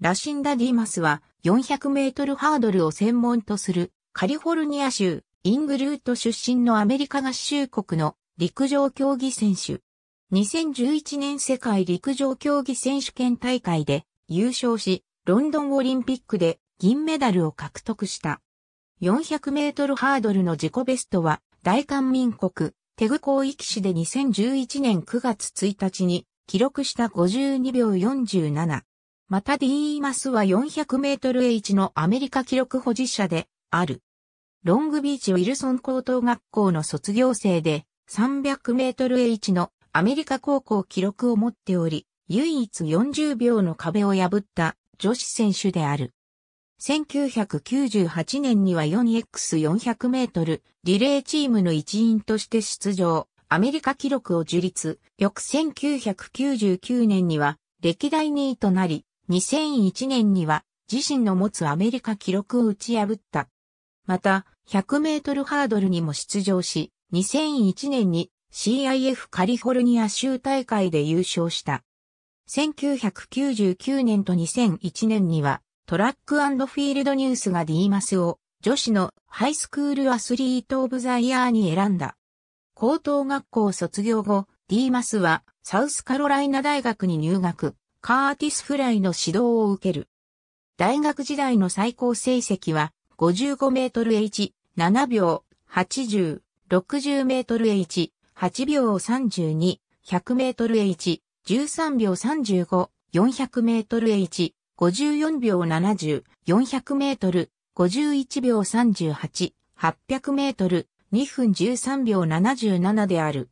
ラシンダ・ディマスは400メートルハードルを専門とするカリフォルニア州イングルート出身のアメリカ合衆国の陸上競技選手。2011年世界陸上競技選手権大会で優勝し、ロンドンオリンピックで銀メダルを獲得した。400メートルハードルの自己ベストは大韓民国テグ広域市で2011年9月1日に記録した52秒47。また D マスは400メートル H のアメリカ記録保持者である。ロングビーチウィルソン高等学校の卒業生で300メートル H のアメリカ高校記録を持っており、唯一40秒の壁を破った女子選手である。1998年には 4x400 メートルリレーチームの一員として出場、アメリカ記録を樹立、翌1999年には歴代2位となり、2001年には自身の持つアメリカ記録を打ち破った。また、100メートルハードルにも出場し、2001年に CIF カリフォルニア州大会で優勝した。1999年と2001年にはトラックフィールドニュースがディーマスを女子のハイスクールアスリート・オブ・ザ・イヤーに選んだ。高等学校卒業後、ディーマスはサウスカロライナ大学に入学。カーティス・フライの指導を受ける。大学時代の最高成績は55メートル H、7秒、80、60メートル H、8秒32、100メートル H、13秒35、400メートル H、54秒70、400メートル、51秒38、800メートル、2分13秒77である。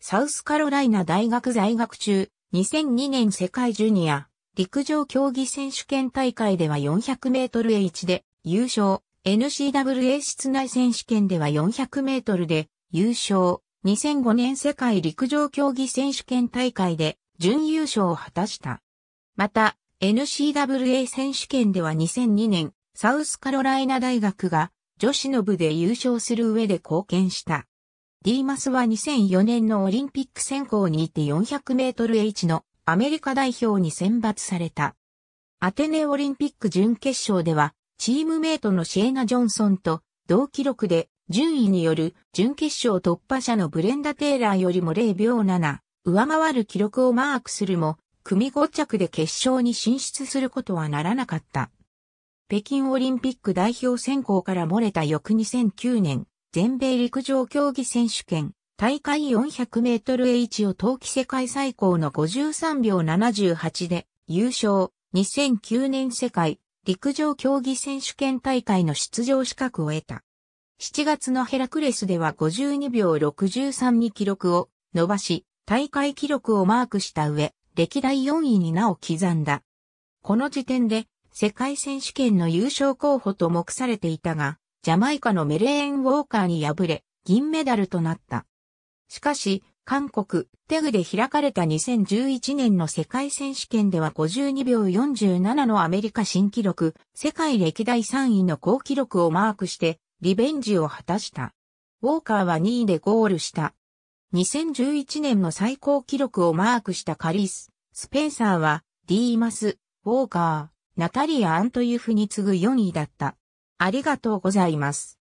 サウスカロライナ大学在学中、2002年世界ジュニア陸上競技選手権大会では 400m H で優勝、n c w a 室内選手権では 400m で優勝、2005年世界陸上競技選手権大会で準優勝を果たした。また、n c w a 選手権では2002年、サウスカロライナ大学が女子の部で優勝する上で貢献した。ディーマスは2004年のオリンピック選考にいて400メートル H のアメリカ代表に選抜された。アテネオリンピック準決勝では、チームメイトのシェーナ・ジョンソンと同記録で順位による準決勝突破者のブレンダ・テイラーよりも0秒7上回る記録をマークするも、組5着で決勝に進出することはならなかった。北京オリンピック代表選考から漏れた翌2009年、全米陸上競技選手権、大会400メートル H を冬季世界最高の53秒78で優勝、2009年世界陸上競技選手権大会の出場資格を得た。7月のヘラクレスでは52秒63に記録を伸ばし、大会記録をマークした上、歴代4位に名を刻んだ。この時点で世界選手権の優勝候補と目されていたが、ジャマイカのメレーン・ウォーカーに敗れ、銀メダルとなった。しかし、韓国、テグで開かれた2011年の世界選手権では52秒47のアメリカ新記録、世界歴代3位の高記録をマークして、リベンジを果たした。ウォーカーは2位でゴールした。2011年の最高記録をマークしたカリス、スペンサーは、ディーマス、ウォーカー、ナタリア・アントユフに次ぐ4位だった。ありがとうございます。